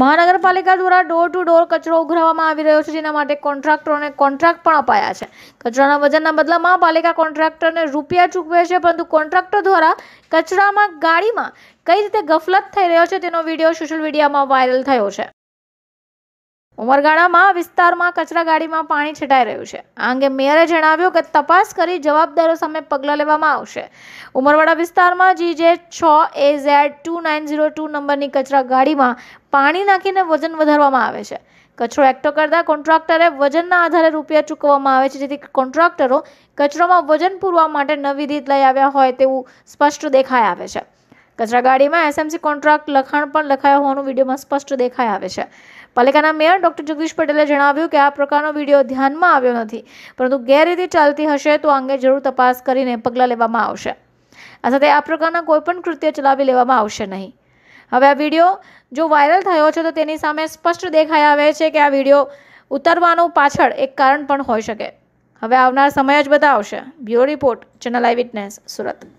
મહાનગરપાલિકા દ્વારા door to door કચરો ઉઘરાવવામાં આવી રહ્યો છે જેના માટે કોન્ટ્રાક્ટરોને કોન્ટ્રાક્ટ પણ અપાયા છે કચરાના વજનના બદલામાં પાલિકા કોન્ટ્રાક્ટરને રૂપિયા ચૂકવે છે પરંતુ કોન્ટ્રાક્ટર દ્વારા કચરામાં ગાડીમાં કઈ રીતે ગફલત થઈ રહ્યો છે તેનો વિડીયો સોશિયલ મીડિયામાં વાયરલ થયો છે ઉમરગાળામાં વિસ્તારમાં કચરા ગાડીમાં પાણી છટાઈ રહ્યું છે આ અંગે મેયરે જણાવ્યું કે તપાસ કરી જવાબદારો સામે પગલાં લેવામાં આવશે ઉમરવાડા વિસ્તારમાં જી જે છ A Z two nine zero two નંબરની કચરા ગાડીમાં પાણી નાખીને વજન વધારવામાં આવે છે કચરો એકઠો કરતા કોન્ટ્રાક્ટરે વજનના આધારે રૂપિયા ચૂકવવામાં આવે છે જેથી કોન્ટ્રાક્ટરો કચરોમાં વજન પૂરવા માટે નવી રીત લઈ આવ્યા હોય તેવું સ્પષ્ટ દેખાઈ આવે છે કચરાગાડીમાં એસએમસી કોન્ટ્રાક્ટ લખાણ પણ લખાયા હોવાનું વિડીયોમાં સ્પષ્ટ દેખાઈ આવે છે પાલિકાના મેયર ડોક્ટર જગદીશ પટેલે જણાવ્યું કે આ પ્રકારનો વિડીયો ધ્યાનમાં આવ્યો નથી પરંતુ ગેરરીતિ ચાલતી હશે તો અંગે જરૂર તપાસ કરીને પગલાં લેવામાં આવશે આ સાથે આ પ્રકારના કોઈપણ કૃત્ય ચલાવી લેવામાં આવશે નહીં હવે આ વિડીયો જો વાયરલ થયો છે તો તેની સામે સ્પષ્ટ દેખાઈ આવે છે કે આ વિડીયો ઉતરવાનું પાછળ એક કારણ પણ હોઈ શકે હવે આવનાર સમય જ બતાવશે bureau report channel eyewitness Surat